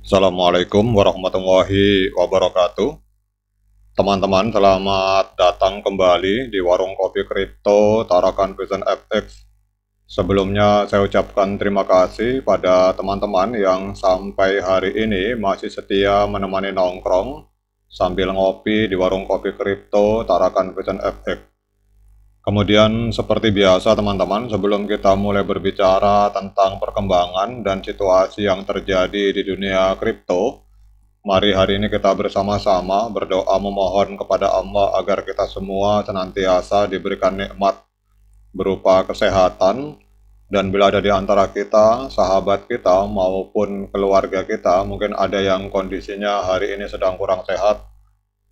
Assalamualaikum warahmatullahi wabarakatuh. Teman-teman, selamat datang kembali di Warung Kopi Kripto Tarakan Vision FX. Sebelumnya saya ucapkan terima kasih pada teman-teman yang sampai hari ini masih setia menemani nongkrong sambil ngopi di Warung Kopi Kripto Tarakan Vision FX. Kemudian seperti biasa teman-teman, sebelum kita mulai berbicara tentang perkembangan dan situasi yang terjadi di dunia kripto, mari hari ini kita bersama-sama berdoa memohon kepada Allah agar kita semua senantiasa diberikan nikmat berupa kesehatan dan bila ada di antara kita, sahabat kita maupun keluarga kita, mungkin ada yang kondisinya hari ini sedang kurang sehat,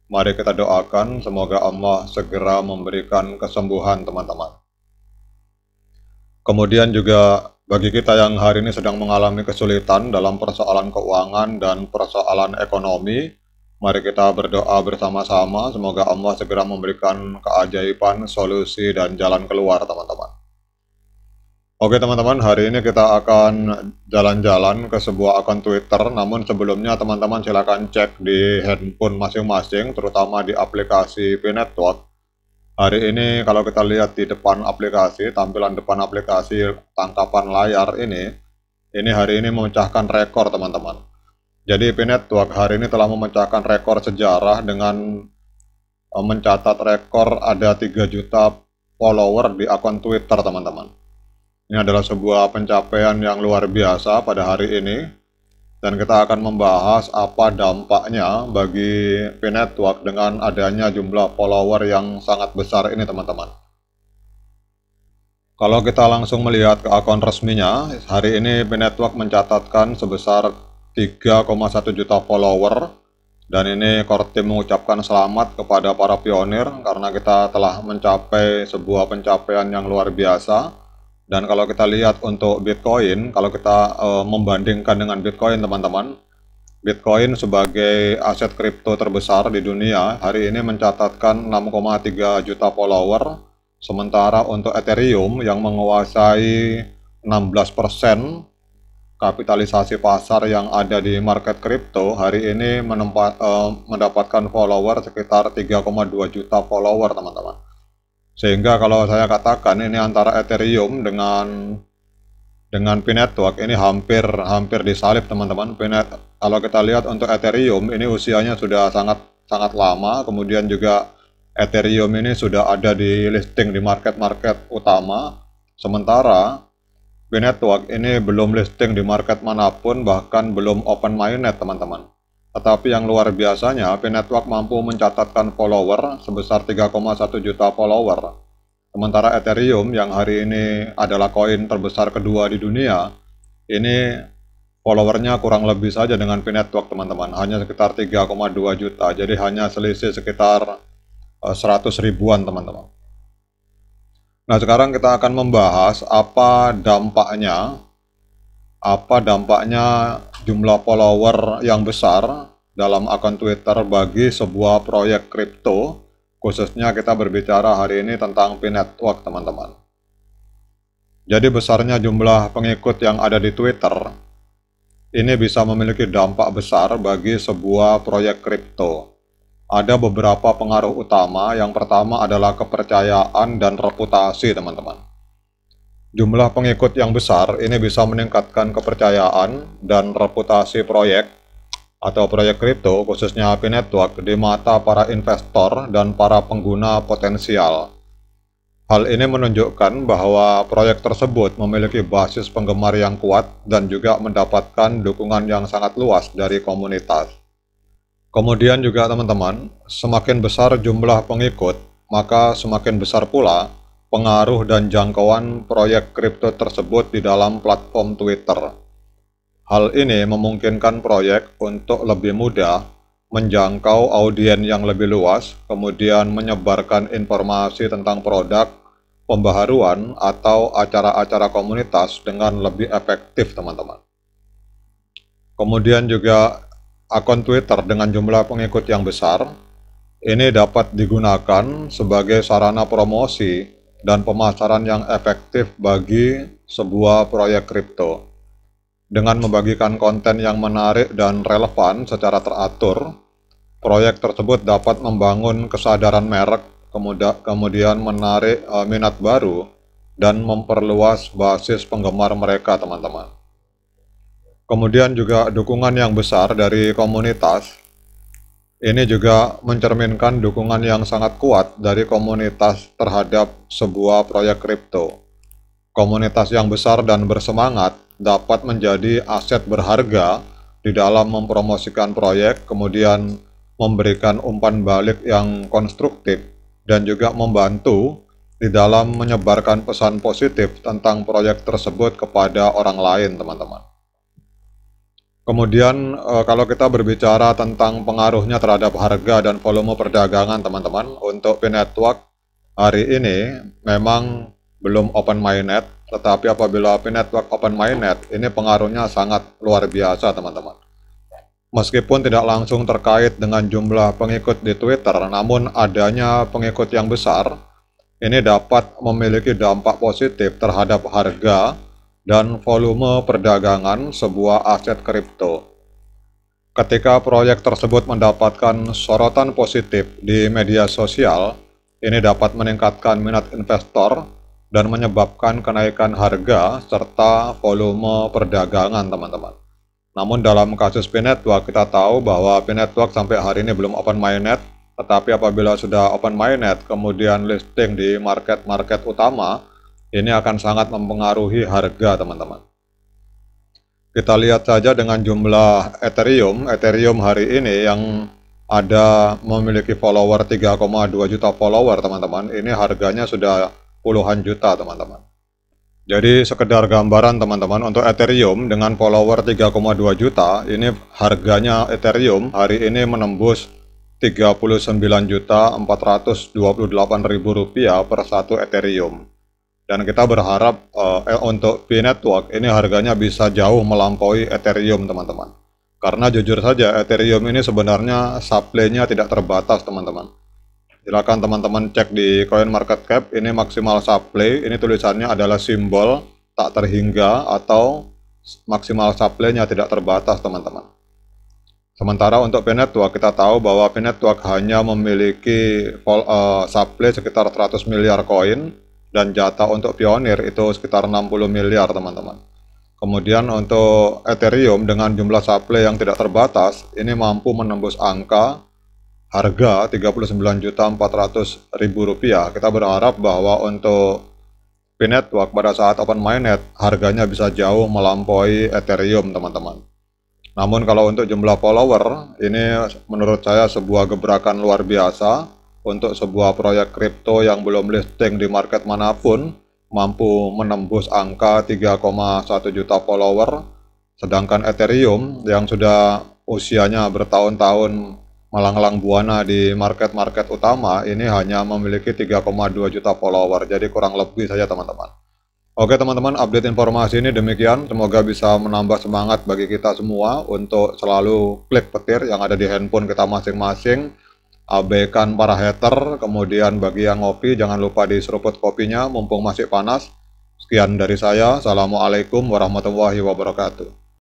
Mari kita doakan semoga Allah segera memberikan kesembuhan teman-teman. Kemudian juga bagi kita yang hari ini sedang mengalami kesulitan dalam persoalan keuangan dan persoalan ekonomi, mari kita berdoa bersama-sama semoga Allah segera memberikan keajaiban, solusi, dan jalan keluar teman-teman. Oke teman-teman, hari ini kita akan jalan-jalan ke sebuah akun Twitter, namun sebelumnya teman-teman silahkan cek di handphone masing-masing, terutama di aplikasi Pinetwork. Hari ini kalau kita lihat di depan aplikasi, tampilan depan aplikasi tangkapan layar ini, ini hari ini memecahkan rekor teman-teman. Jadi Pinetwork hari ini telah memecahkan rekor sejarah dengan eh, mencatat rekor ada 3 juta follower di akun Twitter teman-teman. Ini adalah sebuah pencapaian yang luar biasa pada hari ini dan kita akan membahas apa dampaknya bagi P-Network dengan adanya jumlah follower yang sangat besar ini teman-teman. Kalau kita langsung melihat ke akun resminya, hari ini P-Network mencatatkan sebesar 3,1 juta follower dan ini core team mengucapkan selamat kepada para pionir karena kita telah mencapai sebuah pencapaian yang luar biasa dan kalau kita lihat untuk Bitcoin, kalau kita uh, membandingkan dengan Bitcoin teman-teman, Bitcoin sebagai aset kripto terbesar di dunia hari ini mencatatkan 6,3 juta follower, sementara untuk Ethereum yang menguasai 16% kapitalisasi pasar yang ada di market kripto hari ini menempat, uh, eh, mendapatkan follower sekitar 3,2 juta follower teman-teman. Sehingga kalau saya katakan ini antara Ethereum dengan dengan P ini hampir hampir disalip teman-teman. Pinet kalau kita lihat untuk Ethereum ini usianya sudah sangat sangat lama, kemudian juga Ethereum ini sudah ada di listing di market-market utama. Sementara B Network ini belum listing di market manapun bahkan belum open mainnet teman-teman. Tetapi yang luar biasanya, P Network mampu mencatatkan follower sebesar 3,1 juta follower. Sementara Ethereum yang hari ini adalah koin terbesar kedua di dunia, ini followernya kurang lebih saja dengan P Network teman-teman, hanya sekitar 3,2 juta, jadi hanya selisih sekitar 100 eh, ribuan teman-teman. Nah sekarang kita akan membahas apa dampaknya apa dampaknya jumlah follower yang besar dalam akun Twitter bagi sebuah proyek kripto khususnya kita berbicara hari ini tentang P Network teman-teman jadi besarnya jumlah pengikut yang ada di Twitter ini bisa memiliki dampak besar bagi sebuah proyek kripto ada beberapa pengaruh utama yang pertama adalah kepercayaan dan reputasi teman-teman Jumlah pengikut yang besar ini bisa meningkatkan kepercayaan dan reputasi proyek atau proyek kripto khususnya api Network di mata para investor dan para pengguna potensial. Hal ini menunjukkan bahwa proyek tersebut memiliki basis penggemar yang kuat dan juga mendapatkan dukungan yang sangat luas dari komunitas. Kemudian juga teman-teman, semakin besar jumlah pengikut, maka semakin besar pula pengaruh dan jangkauan proyek kripto tersebut di dalam platform Twitter. Hal ini memungkinkan proyek untuk lebih mudah menjangkau audiens yang lebih luas, kemudian menyebarkan informasi tentang produk, pembaharuan, atau acara-acara komunitas dengan lebih efektif, teman-teman. Kemudian juga akun Twitter dengan jumlah pengikut yang besar, ini dapat digunakan sebagai sarana promosi dan pemasaran yang efektif bagi sebuah proyek kripto. Dengan membagikan konten yang menarik dan relevan secara teratur, proyek tersebut dapat membangun kesadaran merek, kemudian menarik eh, minat baru, dan memperluas basis penggemar mereka, teman-teman. Kemudian juga dukungan yang besar dari komunitas ini juga mencerminkan dukungan yang sangat kuat dari komunitas terhadap sebuah proyek kripto. Komunitas yang besar dan bersemangat dapat menjadi aset berharga di dalam mempromosikan proyek, kemudian memberikan umpan balik yang konstruktif, dan juga membantu di dalam menyebarkan pesan positif tentang proyek tersebut kepada orang lain, teman-teman. Kemudian eh, kalau kita berbicara tentang pengaruhnya terhadap harga dan volume perdagangan teman-teman, untuk pin network hari ini memang belum open mainnet, tetapi apabila pin network open mainnet, ini pengaruhnya sangat luar biasa teman-teman. Meskipun tidak langsung terkait dengan jumlah pengikut di Twitter, namun adanya pengikut yang besar, ini dapat memiliki dampak positif terhadap harga dan volume perdagangan sebuah aset kripto. Ketika proyek tersebut mendapatkan sorotan positif di media sosial, ini dapat meningkatkan minat investor dan menyebabkan kenaikan harga serta volume perdagangan teman-teman. Namun dalam kasus P Network kita tahu bahwa P Network sampai hari ini belum open mainnet, tetapi apabila sudah open mainnet kemudian listing di market-market utama, ini akan sangat mempengaruhi harga teman-teman. Kita lihat saja dengan jumlah Ethereum. Ethereum hari ini yang ada memiliki follower 3,2 juta follower teman-teman. Ini harganya sudah puluhan juta teman-teman. Jadi sekedar gambaran teman-teman untuk Ethereum dengan follower 3,2 juta ini harganya Ethereum hari ini menembus 39.428.000 rupiah per satu Ethereum dan kita berharap uh, untuk P Network ini harganya bisa jauh melampaui Ethereum teman-teman. Karena jujur saja Ethereum ini sebenarnya supply-nya tidak terbatas teman-teman. Silakan teman-teman cek di Coin Market Cap ini maksimal supply, ini tulisannya adalah simbol tak terhingga atau maksimal supply-nya tidak terbatas teman-teman. Sementara untuk P Network kita tahu bahwa P Network hanya memiliki eh, supply sekitar 100 miliar koin dan jatah untuk Pioneer itu sekitar 60 miliar teman-teman. Kemudian untuk Ethereum dengan jumlah supply yang tidak terbatas, ini mampu menembus angka harga 39.400.000 rupiah. Kita berharap bahwa untuk P-Network e pada saat open mainnet harganya bisa jauh melampaui Ethereum teman-teman. Namun kalau untuk jumlah follower, ini menurut saya sebuah gebrakan luar biasa untuk sebuah proyek kripto yang belum listing di market manapun mampu menembus angka 3,1 juta follower, sedangkan Ethereum yang sudah usianya bertahun-tahun melanglang buana di market-market utama ini hanya memiliki 3,2 juta follower, jadi kurang lebih saja teman-teman. Oke teman-teman, update informasi ini demikian. Semoga bisa menambah semangat bagi kita semua untuk selalu klik petir yang ada di handphone kita masing-masing abaikan para hater, kemudian bagi yang ngopi jangan lupa diseruput kopinya mumpung masih panas. Sekian dari saya, Assalamualaikum warahmatullahi wabarakatuh.